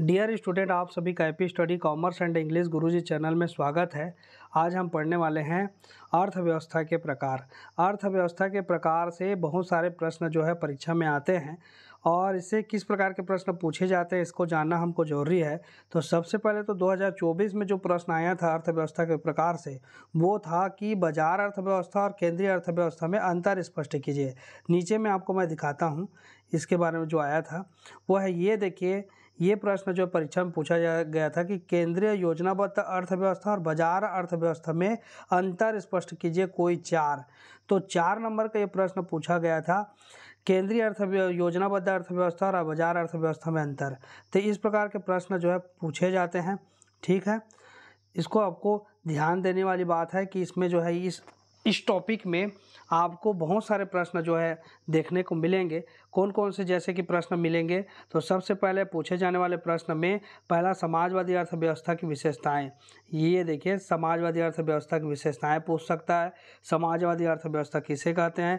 dear student आप सभी का AP study commerce and English Guruji channel में स्वागत है आज हम पढ़ने वाले हैं अर्थव्यवस्था के प्रकार अर्थव्यवस्था के प्रकार से बहुत सारे प्रश्न जो है परीक्षा में आते हैं और इससे किस प्रकार के प्रश्न पूछे जाते हैं इसको जानना हमको ज़रूरी है तो सबसे पहले तो 2024 में जो प्रश्न आया था अर्थव्यवस्था के प्रकार से वो था कि बाजार अर्थव्यवस्था और केंद्रीय अर्थव्यवस्था में अंतर स्पष्ट कीजिए नीचे में आपको मैं दिखाता हूँ इसके बारे में जो आया था वो है ये देखिए ये प्रश्न जो परीक्षा में पूछा गया था कि केंद्रीय योजनाबद्ध अर्थव्यवस्था और बाजार अर्थव्यवस्था में अंतर स्पष्ट कीजिए कोई चार तो चार नंबर का ये प्रश्न पूछा गया था केंद्रीय अर्थ योजनाबद्ध अर्थव्यवस्था और बाजार अर्थव्यवस्था में अंतर तो इस प्रकार के प्रश्न जो है पूछे जाते हैं ठीक है इसको आपको ध्यान देने वाली बात है कि इसमें जो है इस इस टॉपिक में आपको बहुत सारे प्रश्न जो है देखने को मिलेंगे कौन कौन से जैसे कि प्रश्न मिलेंगे तो सबसे पहले पूछे जाने वाले प्रश्न में पहला समाजवादी अर्थव्यवस्था की विशेषताएं ये देखिए समाजवादी अर्थव्यवस्था की विशेषताएं पूछ सकता है समाजवादी अर्थव्यवस्था किसे कहते हैं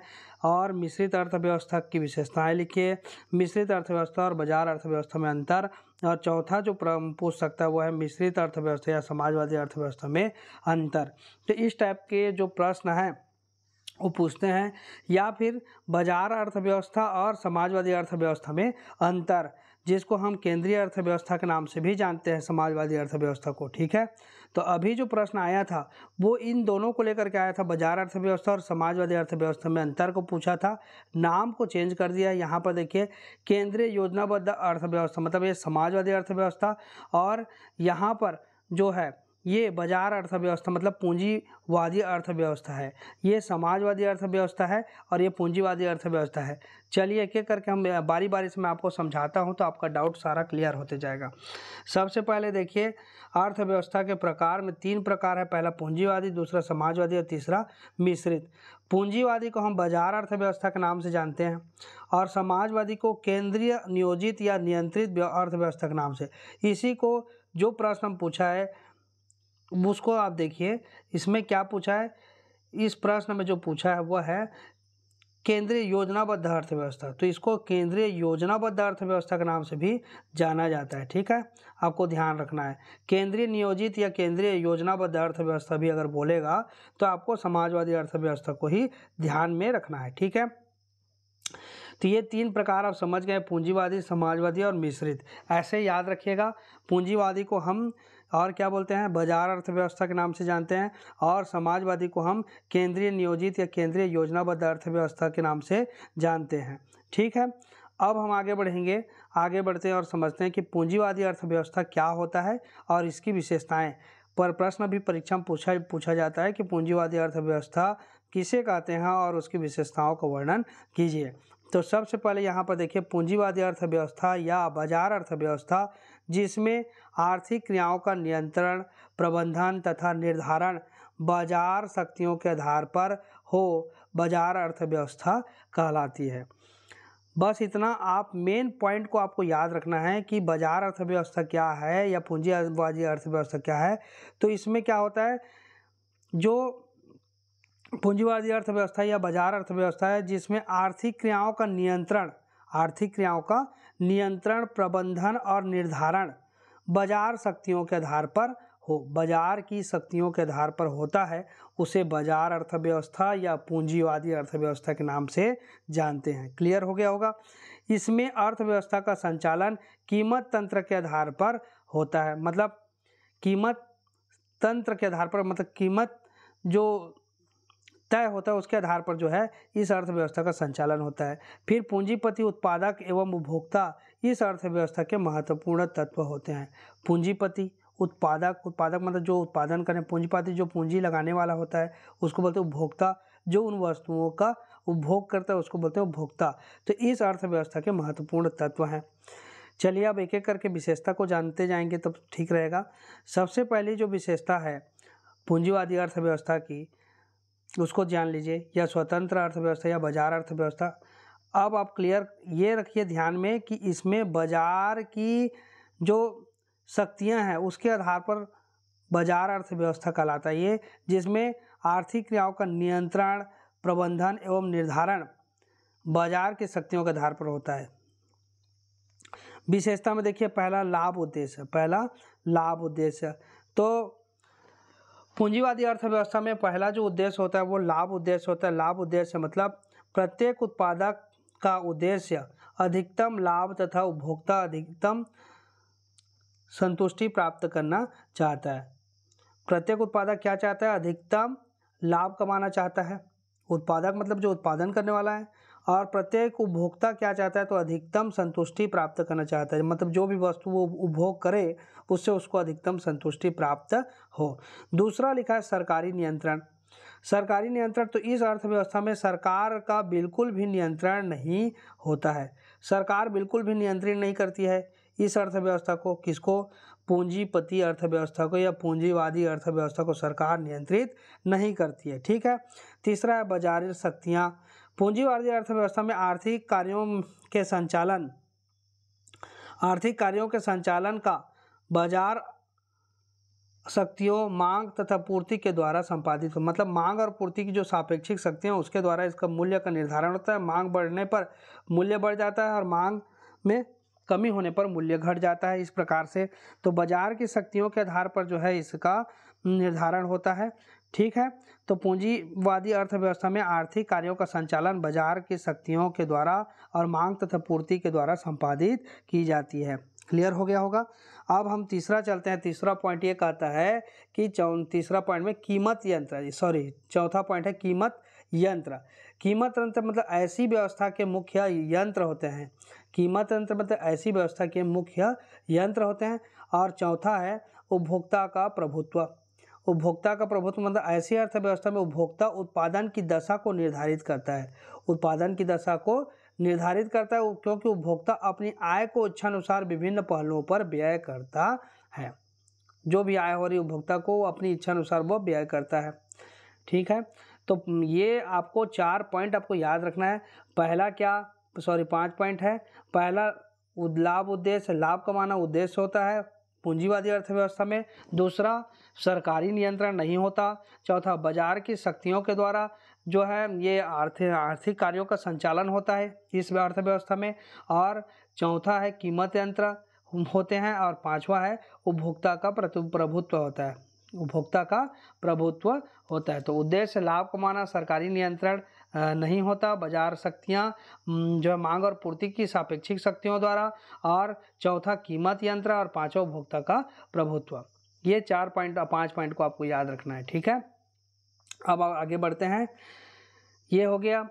और मिश्रित अर्थव्यवस्था की विशेषताएँ लिखिए मिश्रित अर्थव्यवस्था और बाजार अर्थव्यवस्था में अंतर और चौथा जो पूछ सकता है वो है मिश्रित अर्थव्यवस्था या समाजवादी अर्थव्यवस्था में अंतर तो इस टाइप के जो प्रश्न हैं वो पूछते हैं या फिर बाजार अर्थव्यवस्था और समाजवादी अर्थव्यवस्था में अंतर जिसको हम केंद्रीय अर्थव्यवस्था के नाम से भी जानते हैं समाजवादी अर्थव्यवस्था को ठीक है तो अभी जो प्रश्न आया था वो इन दोनों को लेकर के आया था बाजार अर्थव्यवस्था और समाजवादी अर्थव्यवस्था में अंतर को पूछा था नाम को चेंज कर दिया यहाँ पर देखिए केंद्रीय योजनाबद्ध अर्थव्यवस्था मतलब ये समाजवादी अर्थव्यवस्था और यहाँ पर जो है ये बाजार अर्थव्यवस्था मतलब पूंजीवादी अर्थव्यवस्था है ये समाजवादी अर्थव्यवस्था है और ये पूंजीवादी अर्थव्यवस्था है चलिए एक एक करके हम बारी बारी से मैं आपको समझाता हूँ तो आपका डाउट सारा क्लियर होते जाएगा सबसे पहले देखिए अर्थव्यवस्था के प्रकार में तीन प्रकार है पहला पूंजीवादी दूसरा समाजवादी और तीसरा मिश्रित पूंजीवादी को हम बाजार अर्थव्यवस्था के नाम से जानते हैं और समाजवादी को केंद्रीय नियोजित या नियंत्रित अर्थव्यवस्था के नाम से इसी को जो प्रश्न हम पूछा है उसको आप देखिए इसमें क्या पूछा है इस प्रश्न में जो पूछा है वह है केंद्रीय योजनाबद्ध अर्थव्यवस्था तो इसको केंद्रीय योजनाबद्ध अर्थव्यवस्था के नाम से भी जाना जाता है ठीक है आपको ध्यान रखना है केंद्रीय नियोजित या केंद्रीय योजनाबद्ध अर्थव्यवस्था भी अगर बोलेगा तो आपको समाजवादी अर्थव्यवस्था को ही ध्यान में रखना है ठीक है तो ये तीन प्रकार आप समझ गए पूंजीवादी समाजवादी और मिश्रित ऐसे याद रखिएगा पूंजीवादी को हम और क्या बोलते हैं बाजार अर्थव्यवस्था के नाम से जानते हैं और समाजवादी को हम केंद्रीय नियोजित या केंद्रीय योजनाबद्ध अर्थव्यवस्था के नाम से जानते हैं ठीक है अब हम आगे बढ़ेंगे आगे बढ़ते हैं और समझते हैं कि पूंजीवादी अर्थव्यवस्था क्या होता है और इसकी विशेषताएँ पर प्रश्न भी परीक्षा में पूछा पूछा जाता है कि पूंजीवादी अर्थव्यवस्था किसे कहते हैं और उसकी विशेषताओं का वर्णन कीजिए तो सबसे पहले यहाँ पर देखिए पूंजीवादी अर्थव्यवस्था या बाजार अर्थव्यवस्था जिसमें आर्थिक क्रियाओं का नियंत्रण प्रबंधन तथा निर्धारण बाजार शक्तियों के आधार पर हो बाजार अर्थव्यवस्था कहलाती है बस इतना आप मेन पॉइंट को आपको याद रखना है कि बाजार अर्थव्यवस्था क्या है या पूंजीवादी अर्थव्यवस्था क्या है तो इसमें क्या होता है जो पूंजीवादी अर्थव्यवस्था या बाजार अर्थव्यवस्था है जिसमें आर्थिक क्रियाओं का नियंत्रण आर्थिक क्रियाओं का नियंत्रण प्रबंधन और निर्धारण बाजार शक्तियों के आधार पर हो बाजार की शक्तियों के आधार पर होता है उसे बाजार अर्थव्यवस्था या पूंजीवादी अर्थव्यवस्था के नाम से जानते हैं क्लियर हो गया होगा इसमें अर्थव्यवस्था का संचालन कीमत तंत्र के आधार पर होता है मतलब कीमत तंत्र के आधार पर मतलब कीमत जो तय होता है उसके आधार पर जो है इस अर्थव्यवस्था का संचालन होता है फिर पूंजीपति उत्पादक एवं उपभोक्ता इस अर्थव्यवस्था के महत्वपूर्ण तत्व होते हैं पूंजीपति उत्पादक उत्पादक मतलब जो उत्पादन करें पूंजीपति जो पूंजी लगाने वाला होता है उसको बोलते हैं उपभोक्ता जो उन वस्तुओं का उपभोग करता है उसको बोलते हैं उपभोक्ता तो इस अर्थव्यवस्था के महत्वपूर्ण तत्व हैं चलिए अब एक एक करके विशेषता को जानते जाएंगे तब ठीक रहेगा सबसे पहली जो विशेषता है पूंजीवादी अर्थव्यवस्था की उसको जान लीजिए या स्वतंत्र अर्थव्यवस्था या बाजार अर्थव्यवस्था अब आप क्लियर ये रखिए ध्यान में कि इसमें बाजार की जो शक्तियाँ हैं उसके आधार पर बाजार अर्थव्यवस्था कहलाता है ये जिसमें आर्थिक क्रियाओं का नियंत्रण प्रबंधन एवं निर्धारण बाजार की शक्तियों के आधार पर होता है विशेषता में देखिए पहला लाभ उद्देश्य पहला लाभ उद्देश्य तो पूंजीवादी अर्थव्यवस्था में पहला जो उद्देश्य होता है वो लाभ उद्देश्य होता है लाभ उद्देश्य मतलब प्रत्येक उत्पादक का उद्देश्य अधिकतम लाभ तथा उपभोक्ता अधिकतम संतुष्टि प्राप्त करना चाहता है प्रत्येक उत्पादक क्या चाहता है अधिकतम लाभ कमाना चाहता है उत्पादक मतलब जो उत्पादन करने वाला है और प्रत्येक उपभोक्ता क्या चाहता है तो अधिकतम संतुष्टि प्राप्त करना चाहता है मतलब जो भी वस्तु वो उपभोग करे उससे उसको अधिकतम संतुष्टि प्राप्त हो दूसरा लिखा है सरकारी नियंत्रण सरकारी नियंत्रण तो इस अर्थव्यवस्था में सरकार का बिल्कुल भी नियंत्रण नहीं होता है सरकार बिल्कुल भी नियंत्रित नहीं करती है इस अर्थव्यवस्था को किसको पूंजीपति अर्थव्यवस्था को या पूंजीवादी अर्थव्यवस्था को सरकार नियंत्रित नहीं करती है ठीक है तीसरा है बाजार शक्तियाँ पूंजीवादी अर्थव्यवस्था में आर्थिक कार्यों के संचालन आर्थिक कार्यों के संचालन का बाजार शक्तियों मांग तथा पूर्ति के द्वारा संपादित हो मतलब मांग और पूर्ति की जो सापेक्षिक शक्तियाँ उसके द्वारा इसका मूल्य का निर्धारण होता है मांग बढ़ने पर मूल्य बढ़ जाता है और मांग में कमी होने पर मूल्य घट जाता है इस प्रकार से तो बाजार की शक्तियों के आधार पर जो है इसका निर्धारण होता है ठीक है तो पूंजीवादी अर्थव्यवस्था में आर्थिक कार्यों का संचालन बाजार की शक्तियों के द्वारा और मांग तथा पूर्ति के द्वारा संपादित की जाती है क्लियर हो गया होगा अब हम तीसरा चलते हैं तीसरा पॉइंट ये कहता है कि चौ तीसरा पॉइंट में कीमत यंत्र सॉरी चौथा पॉइंट है कीमत यंत्र कीमत तंत्र मतलब ऐसी व्यवस्था के मुख्य यंत्र होते हैं कीमत तंत्र मतलब ऐसी व्यवस्था के मुख्य यंत्र होते हैं और चौथा है उपभोक्ता का प्रभुत्व उपभोक्ता का प्रभुत्व मतलब ऐसी अर्थव्यवस्था में उपभोक्ता उत्पादन की दशा को निर्धारित करता है उत्पादन की दशा को निर्धारित करता है क्योंकि उपभोक्ता अपनी आय को इच्छानुसार विभिन्न पहलुओं पर व्यय करता है जो भी आय हो रही उपभोक्ता को अपनी इच्छानुसार वो व्यय करता है ठीक है तो ये आपको चार पॉइंट आपको याद रखना है पहला क्या सॉरी पाँच पॉइंट है पहला लाभ उद्देश्य लाभ कमाना उद्देश्य होता है पूंजीवादी अर्थव्यवस्था में दूसरा सरकारी नियंत्रण नहीं होता चौथा बाजार की शक्तियों के द्वारा जो है ये आर्थिक आर्थिक कार्यों का संचालन होता है इस अर्थव्यवस्था में और चौथा है कीमत यंत्र होते हैं और पांचवा है उपभोक्ता का प्रभुत्व होता है उपभोक्ता का प्रभुत्व होता है तो उद्देश्य लाभ कमाना सरकारी नियंत्रण नहीं होता बाजार शक्तियाँ जो है मांग और पूर्ति की सापेक्षिक शक्तियों द्वारा और चौथा कीमत यंत्र और पांचवा उपभोक्ता का प्रभुत्व ये चार पॉइंट पाँच पॉइंट को आपको याद रखना है ठीक है अब आगे बढ़ते हैं ये हो गया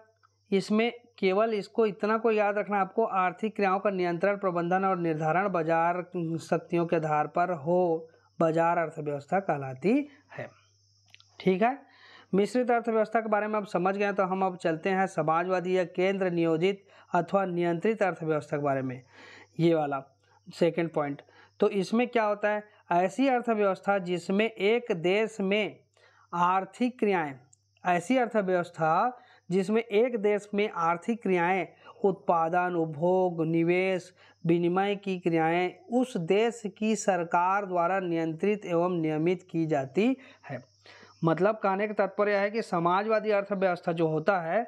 इसमें केवल इसको इतना को याद रखना आपको आर्थिक क्रियाओं का नियंत्रण प्रबंधन और निर्धारण बाजार शक्तियों के आधार पर हो बाजार अर्थव्यवस्था कहलाती है ठीक है मिश्रित अर्थव्यवस्था के बारे में अब समझ गए तो हम अब चलते हैं समाजवादी या केंद्र नियोजित अथवा नियंत्रित अर्थव्यवस्था के बारे में ये वाला सेकेंड पॉइंट तो इसमें क्या होता है ऐसी अर्थव्यवस्था जिसमें एक देश में आर्थिक क्रियाएं ऐसी अर्थव्यवस्था जिसमें एक देश में आर्थिक क्रियाएं उत्पादन उपभोग निवेश विनिमय की क्रियाएं उस देश की सरकार द्वारा नियंत्रित एवं नियमित की जाती है मतलब कहने का तात्पर्य है कि समाजवादी अर्थव्यवस्था जो होता है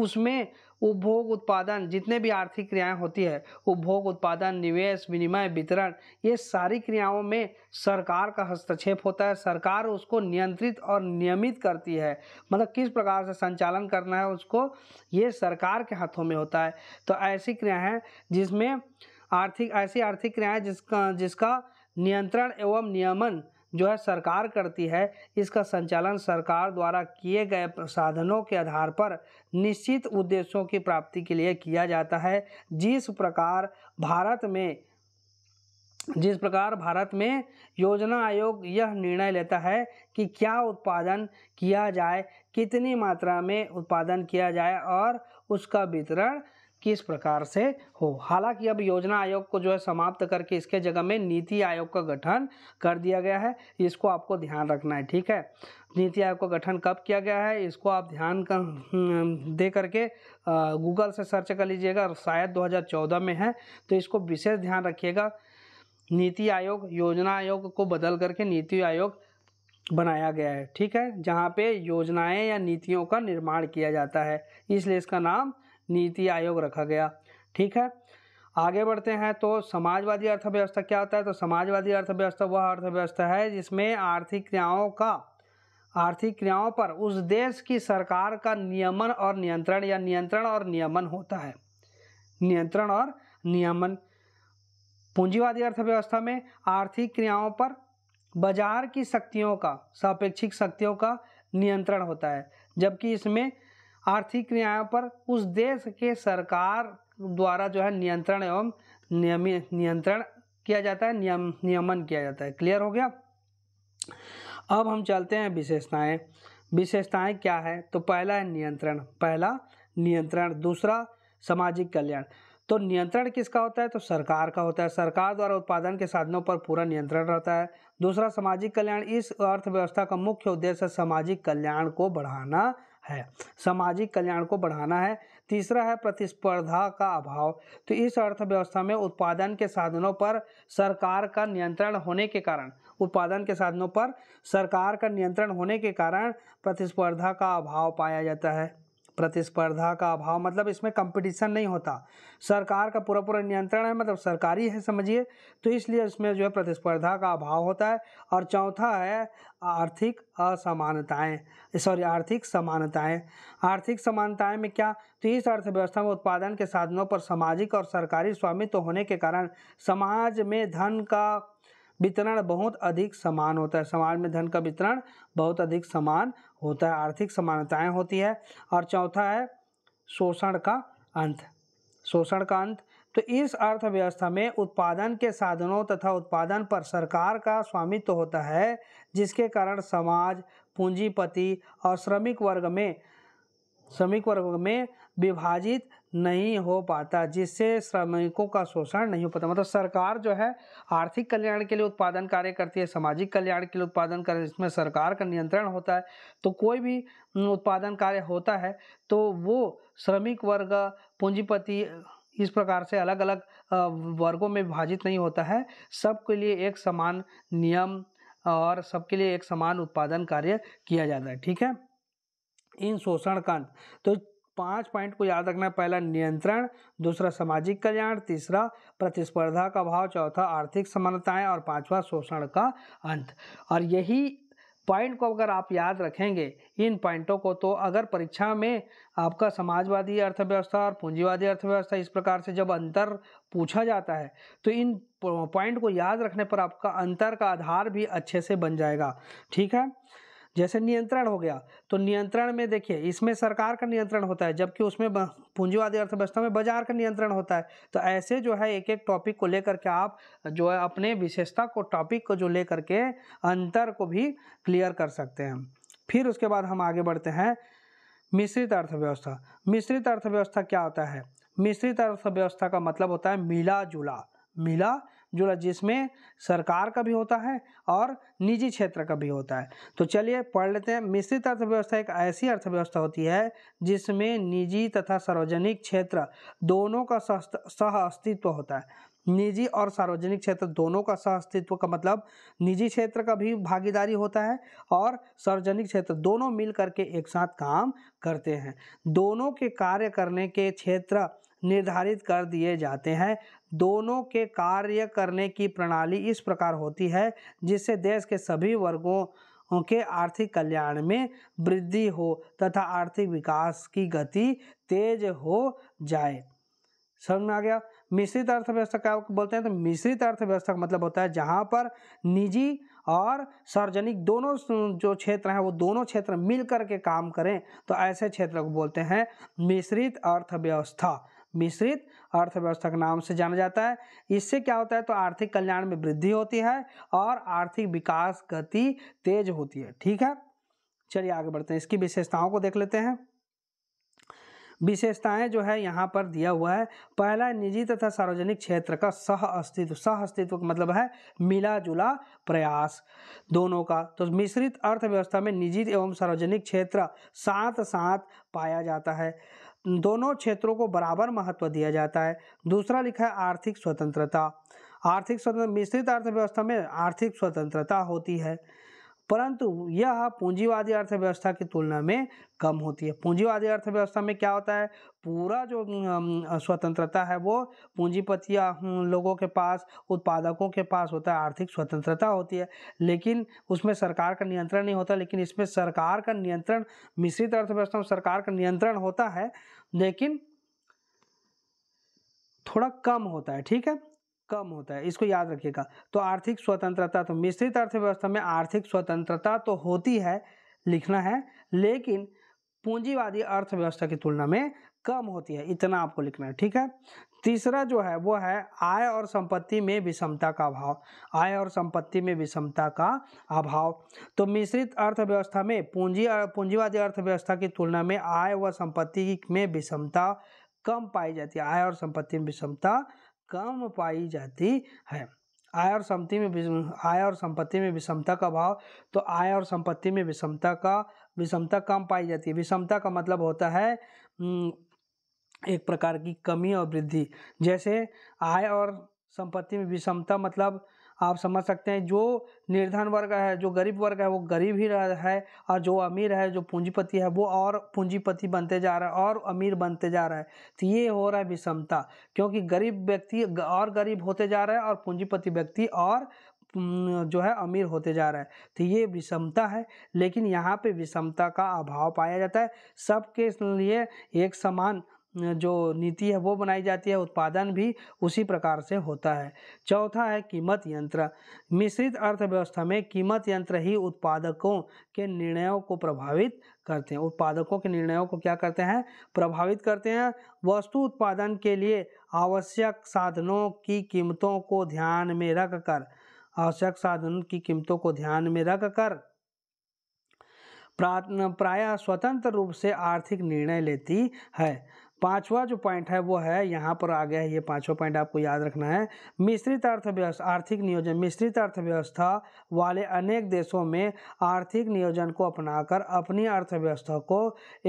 उसमें उपभोग उत्पादन जितने भी आर्थिक क्रियाएं होती है उपभोग उत्पादन निवेश विनिमय वितरण ये सारी क्रियाओं में सरकार का हस्तक्षेप होता है सरकार उसको नियंत्रित और नियमित करती है मतलब किस प्रकार से संचालन करना है उसको ये सरकार के हाथों में होता है तो ऐसी क्रियाएँ जिसमें आर्थिक ऐसी आर्थिक क्रियाएँ जिसका जिसका नियंत्रण एवं नियमन जो है सरकार करती है इसका संचालन सरकार द्वारा किए गए साधनों के आधार पर निश्चित उद्देश्यों की प्राप्ति के लिए किया जाता है जिस प्रकार भारत में जिस प्रकार भारत में योजना आयोग यह निर्णय लेता है कि क्या उत्पादन किया जाए कितनी मात्रा में उत्पादन किया जाए और उसका वितरण किस प्रकार से हो हालांकि अब योजना आयोग को जो है समाप्त करके इसके जगह में नीति आयोग का गठन कर दिया गया है इसको आपको ध्यान रखना है ठीक है नीति आयोग का गठन कब किया गया है इसको आप ध्यान कर हम्म, दे करके गूगल से सर्च कर लीजिएगा शायद 2014 में है तो इसको विशेष ध्यान रखिएगा नीति आयोग योजना आयोग को बदल करके नीति आयोग बनाया गया है ठीक है जहाँ पे योजनाएं या नीतियों का निर्माण किया जाता है इसलिए इसका नाम नीति आयोग रखा गया ठीक है आगे बढ़ते हैं तो समाजवादी अर्थव्यवस्था क्या होता है तो समाजवादी अर्थव्यवस्था वह अर्थव्यवस्था है जिसमें आर्थिक क्रियाओं का आर्थिक क्रियाओं पर उस देश की सरकार का नियमन और नियंत्रण या नियंत्रण और नियमन होता है नियंत्रण और नियमन पूंजीवादी अर्थव्यवस्था में आर्थिक क्रियाओं पर बाजार की शक्तियों का सापेक्षिक शक्तियों का नियंत्रण होता है जबकि इसमें आर्थिक क्रियाओं पर उस देश के सरकार द्वारा जो है नियंत्रण एवं नियमित नियंत्रण किया जाता है नियम नियमन किया जाता है क्लियर हो गया अब हम चलते हैं विशेषताएं विशेषताएं क्या है तो पहला है नियंत्रण पहला नियंत्रण दूसरा सामाजिक कल्याण तो नियंत्रण किसका होता है तो सरकार का होता है सरकार द्वारा उत्पादन के साधनों पर पूरा नियंत्रण रहता है दूसरा सामाजिक कल्याण इस अर्थव्यवस्था का मुख्य उद्देश्य सामाजिक कल्याण को बढ़ाना है सामाजिक कल्याण को बढ़ाना है तीसरा है प्रतिस्पर्धा का अभाव तो इस अर्थव्यवस्था में उत्पादन के साधनों पर सरकार का नियंत्रण होने के कारण उत्पादन के साधनों पर सरकार का नियंत्रण होने के कारण प्रतिस्पर्धा का अभाव पाया जाता है प्रतिस्पर्धा का अभाव मतलब इसमें कंपटीशन नहीं होता सरकार का पूरा पूरा नियंत्रण है मतलब सरकारी है समझिए तो इसलिए इसमें जो है प्रतिस्पर्धा का अभाव होता है और चौथा है आर्थिक असमानताएं सॉरी आर्थिक समानताएं आर्थिक समानताएं में क्या तो इस अर्थव्यवस्था में उत्पादन के साधनों पर सामाजिक और सरकारी स्वामित्व होने के कारण समाज में धन का वितरण बहुत अधिक समान होता है समाज में धन का वितरण बहुत अधिक समान होता है आर्थिक समानताएं होती है और चौथा है शोषण का अंत शोषण का अंत तो इस अर्थव्यवस्था में उत्पादन के साधनों तथा उत्पादन पर सरकार का स्वामित्व तो होता है जिसके कारण समाज पूंजीपति और श्रमिक वर्ग में श्रमिक वर्ग में विभाजित नहीं हो पाता जिससे श्रमिकों का शोषण नहीं हो पाता मतलब सरकार जो है आर्थिक कल्याण के लिए उत्पादन कार्य करती है सामाजिक कल्याण के लिए उत्पादन कार्य इसमें सरकार का नियंत्रण होता है तो कोई भी उत्पादन कार्य होता है तो वो श्रमिक वर्ग पूंजीपति इस प्रकार से अलग अलग वर्गों में विभाजित नहीं होता है सबके लिए एक समान नियम और सबके लिए एक समान उत्पादन कार्य किया जाता है ठीक है इन शोषण का तो पांच पॉइंट को याद रखना पहला नियंत्रण दूसरा सामाजिक कल्याण तीसरा प्रतिस्पर्धा का भाव चौथा आर्थिक समानताएं और पांचवा शोषण का अंत और यही पॉइंट को अगर आप याद रखेंगे इन पॉइंटों को तो अगर परीक्षा में आपका समाजवादी अर्थव्यवस्था और पूंजीवादी अर्थव्यवस्था इस प्रकार से जब अंतर पूछा जाता है तो इन पॉइंट को याद रखने पर आपका अंतर का आधार भी अच्छे से बन जाएगा ठीक है जैसे नियंत्रण हो गया तो नियंत्रण में देखिए इसमें सरकार का नियंत्रण होता है जबकि उसमें पूंजीवादी अर्थव्यवस्था में बाजार का नियंत्रण होता है तो ऐसे जो है एक एक टॉपिक को लेकर के आप जो है अपने विशेषता को टॉपिक को जो लेकर के अंतर को भी क्लियर कर सकते हैं फिर उसके बाद हम आगे बढ़ते हैं मिश्रित अर्थव्यवस्था मिश्रित अर्थव्यवस्था क्या होता है मिश्रित अर्थव्यवस्था का मतलब होता है मिला जुला मिला जुड़ा जिसमें सरकार का भी होता है और निजी क्षेत्र का भी होता है तो चलिए पढ़ लेते हैं मिश्रित अर्थव्यवस्था एक ऐसी अर्थव्यवस्था होती है जिसमें निजी तथा सार्वजनिक क्षेत्र दोनों का सह अस्तित्व होता है निजी और सार्वजनिक क्षेत्र दोनों का सह अस्तित्व का मतलब निजी क्षेत्र का भी भागीदारी होता है और सार्वजनिक क्षेत्र दोनों मिल करके एक साथ काम करते हैं दोनों के कार्य करने के क्षेत्र निर्धारित कर दिए जाते हैं दोनों के कार्य करने की प्रणाली इस प्रकार होती है जिससे देश के सभी वर्गों के आर्थिक कल्याण में वृद्धि हो तथा आर्थिक विकास की गति तेज हो जाए समझ में आ गया मिश्रित अर्थव्यवस्था क्या बोलते हैं तो मिश्रित अर्थव्यवस्था का मतलब होता है जहाँ पर निजी और सार्वजनिक दोनों जो क्षेत्र हैं वो दोनों क्षेत्र मिल कर के काम करें तो ऐसे क्षेत्र को बोलते हैं मिश्रित अर्थव्यवस्था मिश्रित अर्थव्यवस्था के नाम से जाना जाता है इससे क्या होता है तो आर्थिक कल्याण में वृद्धि होती है और आर्थिक विकास गति तेज होती है ठीक है चलिए आगे बढ़ते हैं इसकी विशेषताओं को देख लेते हैं विशेषताएं जो है यहाँ पर दिया हुआ है पहला निजी तथा सार्वजनिक क्षेत्र का सह अस्तित्व सह अस्तित्व का मतलब है मिला जुला प्रयास दोनों का तो मिश्रित अर्थव्यवस्था में निजी एवं सार्वजनिक क्षेत्र साथ साथ पाया जाता है दोनों क्षेत्रों को बराबर महत्व दिया जाता है दूसरा लिखा है आर्थिक स्वतंत्रता आर्थिक स्वतंत्र मिश्रित अर्थव्यवस्था में आर्थिक स्वतंत्रता होती है परंतु यह पूंजीवादी अर्थव्यवस्था की तुलना में कम होती है पूंजीवादी अर्थव्यवस्था में क्या होता है पूरा जो स्वतंत्रता है वो पूंजीपति हम्म, लोगों के पास उत्पादकों के पास होता है आर्थिक स्वतंत्रता होती है लेकिन उसमें सरकार का नियंत्रण नहीं होता लेकिन इसमें सरकार का नियंत्रण मिश्रित अर्थव्यवस्था में सरकार का नियंत्रण होता है लेकिन थोड़ा कम होता है ठीक है कम होता है इसको याद रखिएगा तो आर्थिक स्वतंत्रता तो मिश्रित अर्थव्यवस्था में आर्थिक स्वतंत्रता तो होती है लिखना है लेकिन पूंजीवादी अर्थव्यवस्था की तुलना में कम होती है इतना आपको लिखना है ठीक है तीसरा जो है वो है आय और संपत्ति में विषमता का अभाव आय और संपत्ति में विषमता का अभाव तो मिश्रित अर्थव्यवस्था में पूंजी पूंजीवादी अर्थव्यवस्था की तुलना में आय व संपत्ति में विषमता कम पाई जाती है आय और संपत्ति में विषमता कम पाई जाती है आय और संपत्ति में आय और संपत्ति में विषमता का भाव तो आय और संपत्ति में विषमता का विषमता कम पाई जाती है विषमता का मतलब होता है एक प्रकार की कमी और वृद्धि जैसे आय और संपत्ति में विषमता मतलब आप समझ सकते हैं जो निर्धन वर्ग है जो गरीब वर्ग है वो गरीब ही रह है और जो अमीर है जो पूंजीपति है वो और पूंजीपति बनते जा रहा है और अमीर बनते जा रहा है तो ये हो रहा है विषमता क्योंकि गरीब व्यक्ति और गरीब होते जा रहा है और पूंजीपति व्यक्ति और जो है अमीर होते जा रहा है तो ये विषमता है लेकिन यहाँ पे विषमता का अभाव पाया जाता है सबके लिए एक समान जो नीति है वो बनाई जाती है उत्पादन भी उसी प्रकार से होता है चौथा है कीमत यंत्र मिश्रित अर्थव्यवस्था में कीमत यंत्र ही उत्पादकों के निर्णयों को प्रभावित करते हैं उत्पादकों के निर्णयों को क्या करते हैं प्रभावित करते हैं वस्तु उत्पादन के लिए आवश्यक साधनों की कीमतों को ध्यान में रखकर आवश्यक साधनों की कीमतों को ध्यान में रख प्रा प्राय स्वतंत्र रूप से आर्थिक निर्णय लेती है पांचवा जो पॉइंट है वो है यहाँ पर आ गया है ये पांचवा पॉइंट आपको याद रखना है मिश्रित अर्थव्यवस्था आर्थिक नियोजन मिश्रित अर्थव्यवस्था वाले अनेक देशों में आर्थिक नियोजन को अपनाकर अपनी अर्थव्यवस्था को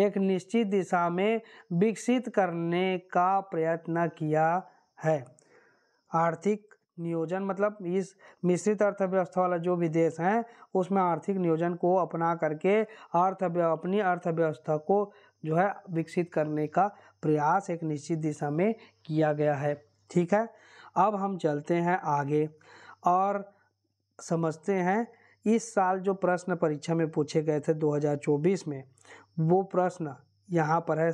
एक निश्चित दिशा में विकसित करने का प्रयत्न किया है आर्थिक नियोजन मतलब इस मिश्रित अर्थव्यवस्था वाला जो भी देश हैं उसमें आर्थिक नियोजन को अपना करके अर्थ अपनी अर्थव्यवस्था को जो है विकसित करने का प्रयास एक निश्चित दिशा में किया गया है ठीक है अब हम चलते हैं आगे और समझते हैं इस साल जो प्रश्न परीक्षा में पूछे गए थे 2024 में वो प्रश्न यहाँ पर है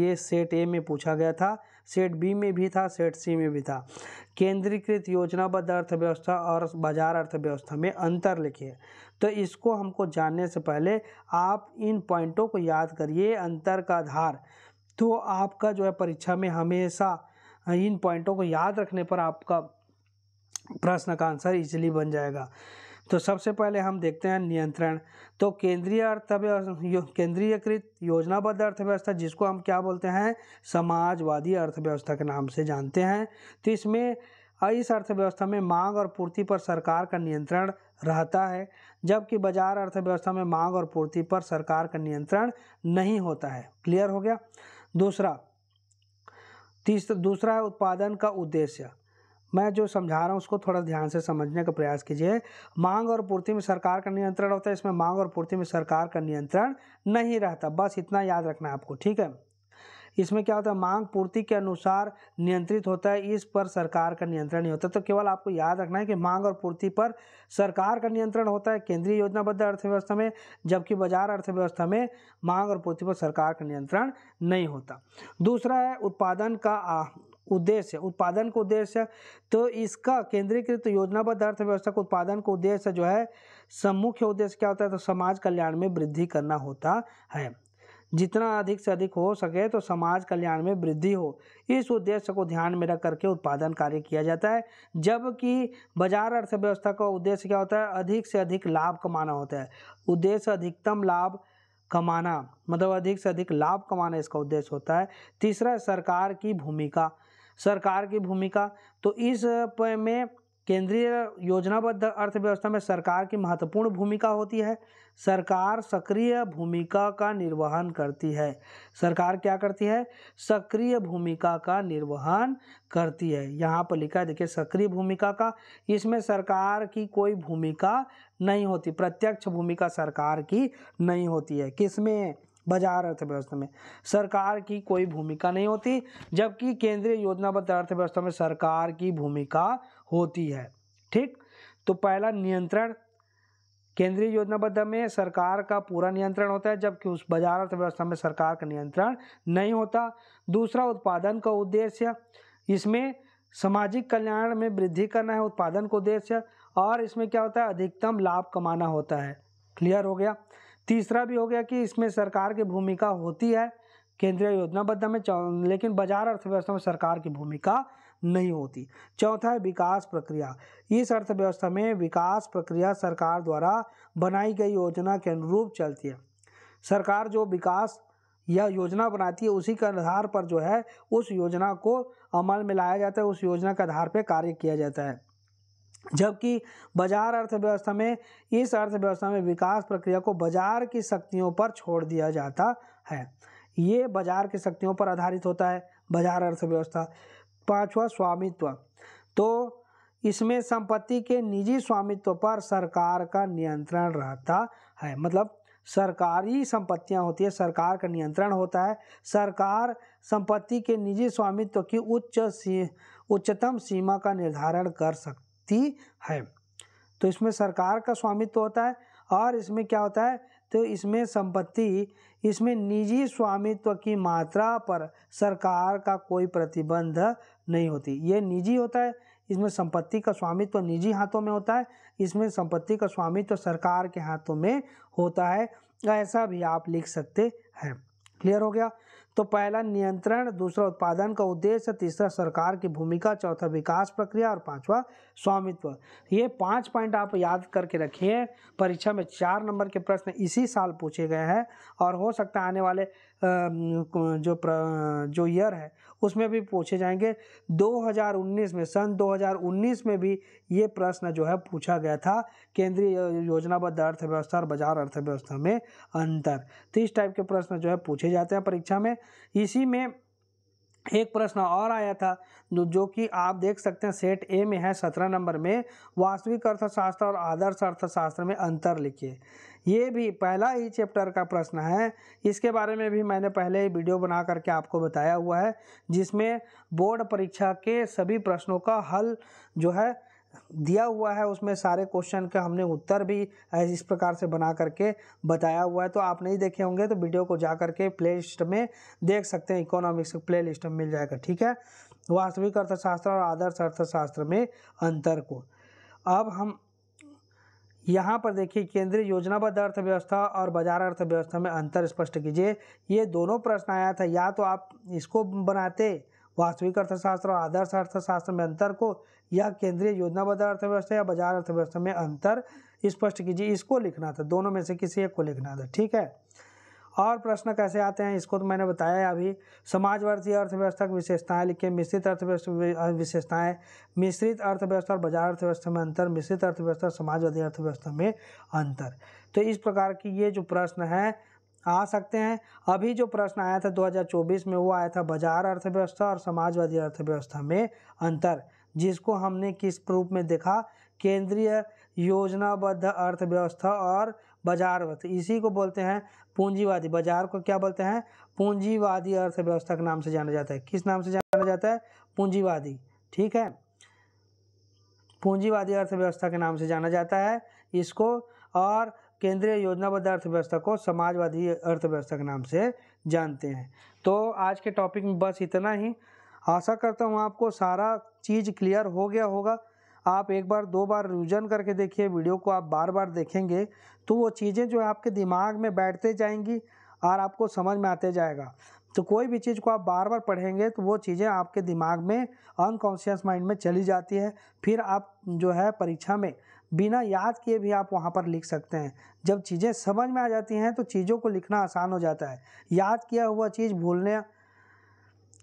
ये सेट ए में पूछा गया था सेट बी में भी था सेट सी में भी था केंद्रीकृत योजनाबद्ध अर्थव्यवस्था और बाजार अर्थव्यवस्था में अंतर लिखिए तो इसको हमको जानने से पहले आप इन पॉइंटों को याद करिए अंतर का आधार तो आपका जो है परीक्षा में हमेशा इन पॉइंटों को याद रखने पर आपका प्रश्न का आंसर इजीली बन जाएगा तो सबसे पहले हम देखते हैं नियंत्रण तो केंद्रीय अर्थव्यवस्था केंद्रीयकृत योजनाबद्ध अर्थव्यवस्था जिसको हम क्या बोलते हैं समाजवादी अर्थव्यवस्था के नाम से जानते हैं तो इसमें इस अर्थव्यवस्था में मांग और पूर्ति पर सरकार का नियंत्रण रहता है जबकि बाजार अर्थव्यवस्था में मांग और पूर्ति पर सरकार का नियंत्रण नहीं होता है क्लियर हो गया दूसरा तीसरा दूसरा है उत्पादन का उद्देश्य मैं जो समझा रहा हूँ उसको थोड़ा ध्यान से समझने का प्रयास कीजिए मांग और पूर्ति में सरकार का नियंत्रण होता है इसमें मांग और पूर्ति में सरकार का नियंत्रण नहीं रहता बस इतना याद रखना है आपको ठीक है इसमें क्या होता है मांग पूर्ति के अनुसार नियंत्रित होता है इस पर सरकार का नियंत्रण नहीं होता तो केवल आपको याद रखना है कि मांग और पूर्ति पर सरकार का नियंत्रण होता है केंद्रीय योजनाबद्ध अर्थव्यवस्था में जबकि बाजार अर्थव्यवस्था में मांग और पूर्ति पर सरकार का नियंत्रण नहीं होता दूसरा है उत्पादन का उद्देश्य उत्पादन का उद्देश्य तो इसका केंद्रीकृत योजनाबद्ध अर्थव्यवस्था का उत्पादन का उद्देश्य जो है मुख्य उद्देश्य क्या होता है तो समाज कल्याण में वृद्धि करना होता है जितना अधिक से अधिक हो सके तो समाज कल्याण में वृद्धि हो इस उद्देश्य को ध्यान में रख करके उत्पादन कार्य किया जाता है जबकि बाजार अर्थव्यवस्था का उद्देश्य क्या होता है अधिक से अधिक लाभ कमाना होता है उद्देश्य अधिकतम लाभ कमाना मतलब अधिक से अधिक लाभ कमाना इसका उद्देश्य होता है तीसरा सरकार की भूमिका सरकार की भूमिका तो इस में केंद्रीय योजनाबद्ध अर्थव्यवस्था में सरकार की महत्वपूर्ण भूमिका होती है सरकार सक्रिय भूमिका का निर्वहन करती है सरकार क्या करती है सक्रिय भूमिका का निर्वहन करती है यहाँ पर लिखा है देखिए सक्रिय भूमिका का इसमें सरकार की कोई भूमिका नहीं होती प्रत्यक्ष भूमिका सरकार की नहीं होती है किसमें बाजार अर्थव्यवस्था में सरकार की कोई भूमिका नहीं होती जबकि केंद्रीय योजनाबद्ध अर्थव्यवस्था में सरकार की भूमिका होती है ठीक तो पहला नियंत्रण केंद्रीय योजनाबद्ध में सरकार का पूरा नियंत्रण होता है जबकि उस बाजार अर्थव्यवस्था में सरकार का नियंत्रण नहीं होता दूसरा उत्पादन का उद्देश्य इसमें सामाजिक कल्याण में वृद्धि करना है उत्पादन का उद्देश्य और इसमें क्या होता है अधिकतम लाभ कमाना होता है क्लियर हो गया तीसरा भी हो गया कि इसमें सरकार की भूमिका होती है केंद्रीय योजनाबद्ध में लेकिन बाजार अर्थव्यवस्था में सरकार की भूमिका नहीं होती चौथा है विकास प्रक्रिया इस अर्थव्यवस्था में विकास प्रक्रिया सरकार द्वारा बनाई गई योजना के अनुरूप चलती है सरकार जो विकास या योजना बनाती है उसी के आधार पर जो है उस योजना को अमल में लाया जाता है उस योजना के आधार पर कार्य किया जाता है जबकि बाजार अर्थव्यवस्था में इस अर्थव्यवस्था में विकास प्रक्रिया को बाजार की शक्तियों पर छोड़ दिया जाता है ये बाजार की शक्तियों पर आधारित होता है बाजार अर्थव्यवस्था पांचवा स्वामित्व तो इसमें संपत्ति के निजी स्वामित्व पर सरकार का नियंत्रण रहता है मतलब सरकारी संपत्तियां होती है सरकार का नियंत्रण होता है सरकार संपत्ति के निजी स्वामित्व की उच्च सी उच्चतम सीमा का निर्धारण कर सकती है तो इसमें सरकार का स्वामित्व होता है और इसमें क्या होता है तो इसमें संपत्ति इसमें निजी स्वामित्व की मात्रा पर सरकार का कोई प्रतिबंध नहीं होती ये निजी होता है इसमें संपत्ति का स्वामित्व तो निजी हाथों में होता है इसमें संपत्ति का स्वामित्व तो सरकार के हाथों में होता है ऐसा भी आप लिख सकते हैं क्लियर हो गया तो पहला नियंत्रण दूसरा उत्पादन का उद्देश्य तीसरा सरकार की भूमिका चौथा विकास प्रक्रिया और पांचवा स्वामित्व ये पांच पॉइंट आप याद करके रखिए परीक्षा में चार नंबर के प्रश्न इसी साल पूछे गए हैं और हो सकता है आने वाले जो प्र, जो ईयर है उसमें भी पूछे जाएंगे 2019 में सन 2019 में भी ये प्रश्न जो है पूछा गया था केंद्रीय योजनाबद्ध अर्थव्यवस्था और बाजार अर्थव्यवस्था में अंतर तो इस टाइप के प्रश्न जो है पूछे जाते हैं परीक्षा में इसी में एक प्रश्न और आया था जो कि आप देख सकते हैं सेट ए में है सत्रह नंबर में वास्तविक अर्थशास्त्र और आदर्श अर्थशास्त्र में अंतर लिखिए ये भी पहला ही चैप्टर का प्रश्न है इसके बारे में भी मैंने पहले ही वीडियो बना करके आपको बताया हुआ है जिसमें बोर्ड परीक्षा के सभी प्रश्नों का हल जो है दिया हुआ है उसमें सारे क्वेश्चन के हमने उत्तर भी इस प्रकार से बना करके बताया हुआ है तो आप नहीं देखे होंगे तो वीडियो को जा करके प्ले लिस्ट में देख सकते हैं इकोनॉमिक्स प्ले लिस्ट में मिल जाएगा ठीक है वास्तविक अर्थशास्त्र और आदर्श अर्थशास्त्र में अंतर को अब हम यहाँ पर देखिए केंद्रीय योजनाबद्ध अर्थव्यवस्था और बाजार अर्थव्यवस्था में अंतर स्पष्ट कीजिए ये दोनों प्रश्न आया था या तो आप इसको बनाते वास्तविक अर्थशास्त्र और आदर्श अर्थशास्त्र में अंतर को या केंद्रीय योजनाबद्ध अर्थव्यवस्था या बाजार अर्थव्यवस्था में अंतर स्पष्ट कीजिए इसको लिखना था दोनों में से किसी एक को लिखना था ठीक है और प्रश्न कैसे आते हैं इसको तो मैंने बताया है अभी समाजवादी अर्थव्यवस्था की विशेषताएं लिखिए मिश्रित अर्थव्यवस्था विशेषताएं मिश्रित अर्थव्यवस्था और बाजार अर्थव्यवस्था में अंतर मिश्रित अर्थव्यवस्था और समाजवादी अर्थव्यवस्था में अंतर तो इस प्रकार की ये जो प्रश्न है आ सकते हैं अभी जो प्रश्न आया था 2024 में वो आया था बाजार अर्थव्यवस्था और समाजवादी अर्थव्यवस्था में अंतर जिसको हमने किस रूप में देखा केंद्रीय योजनाबद्ध अर्थव्यवस्था और बाजारवत इसी को बोलते हैं पूंजीवादी बाजार को क्या बोलते हैं पूंजीवादी अर्थव्यवस्था के नाम से जाना जाता है किस नाम से जाना जाता है पूंजीवादी ठीक है पूंजीवादी अर्थव्यवस्था के नाम से जाना जाता है इसको और केंद्रीय योजनाबद्ध अर्थव्यवस्था को समाजवादी अर्थव्यवस्था के नाम से जानते हैं तो आज के टॉपिक में बस इतना ही आशा करता हूँ आपको सारा चीज़ क्लियर हो गया होगा आप एक बार दो बार रिविजन करके देखिए वीडियो को आप बार बार देखेंगे तो वो चीज़ें जो है आपके दिमाग में बैठते जाएंगी और आपको समझ में आते जाएगा तो कोई भी चीज़ को आप बार बार पढ़ेंगे तो वो चीज़ें आपके दिमाग में अनकॉन्शियस माइंड में चली जाती है फिर आप जो है परीक्षा में बिना याद किए भी आप वहाँ पर लिख सकते हैं जब चीज़ें समझ में आ जाती हैं तो चीज़ों को लिखना आसान हो जाता है याद किया हुआ चीज़ भूलने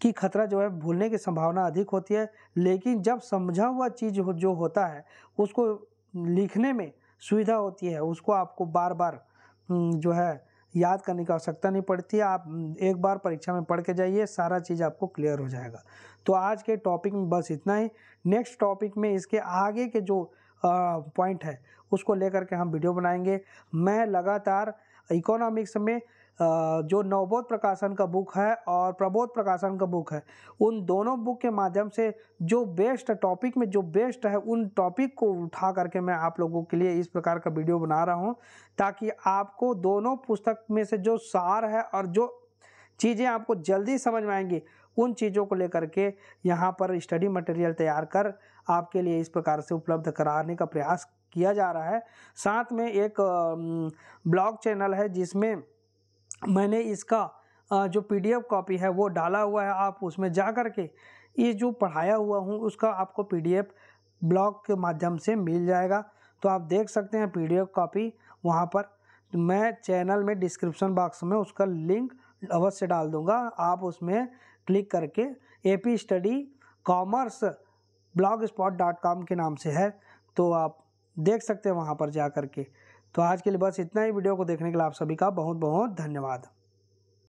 की खतरा जो है भूलने की संभावना अधिक होती है लेकिन जब समझा हुआ चीज़ जो होता है उसको लिखने में सुविधा होती है उसको आपको बार बार जो है याद करने की आवश्यकता नहीं पड़ती है आप एक बार परीक्षा में पढ़ के जाइए सारा चीज़ आपको क्लियर हो जाएगा तो आज के टॉपिक में बस इतना ही नेक्स्ट टॉपिक में इसके आगे के जो पॉइंट है उसको लेकर के हम वीडियो बनाएंगे मैं लगातार इकोनॉमिक्स में जो नवबोध प्रकाशन का बुक है और प्रबोध प्रकाशन का बुक है उन दोनों बुक के माध्यम से जो बेस्ट टॉपिक में जो बेस्ट है उन टॉपिक को उठा करके मैं आप लोगों के लिए इस प्रकार का वीडियो बना रहा हूँ ताकि आपको दोनों पुस्तक में से जो सार है और जो चीज़ें आपको जल्दी समझ में आएंगी उन चीज़ों को लेकर के यहाँ पर स्टडी मटेरियल तैयार कर आपके लिए इस प्रकार से उपलब्ध कराने का प्रयास किया जा रहा है साथ में एक ब्लॉग चैनल है जिसमें मैंने इसका जो पीडीएफ कॉपी है वो डाला हुआ है आप उसमें जा कर के ये जो पढ़ाया हुआ हूँ उसका आपको पीडीएफ ब्लॉग के माध्यम से मिल जाएगा तो आप देख सकते हैं पीडीएफ कॉपी वहाँ पर तो मैं चैनल में डिस्क्रिप्शन बॉक्स में उसका लिंक अवश्य डाल दूंगा आप उसमें क्लिक करके A P study commerce blogspot dot com के नाम से है तो आप देख सकते हैं वहाँ पर जा कर के तो आज के लिए बस इतना ही वीडियो को देखने के लिए आप सभी का बहुत बहुत धन्यवाद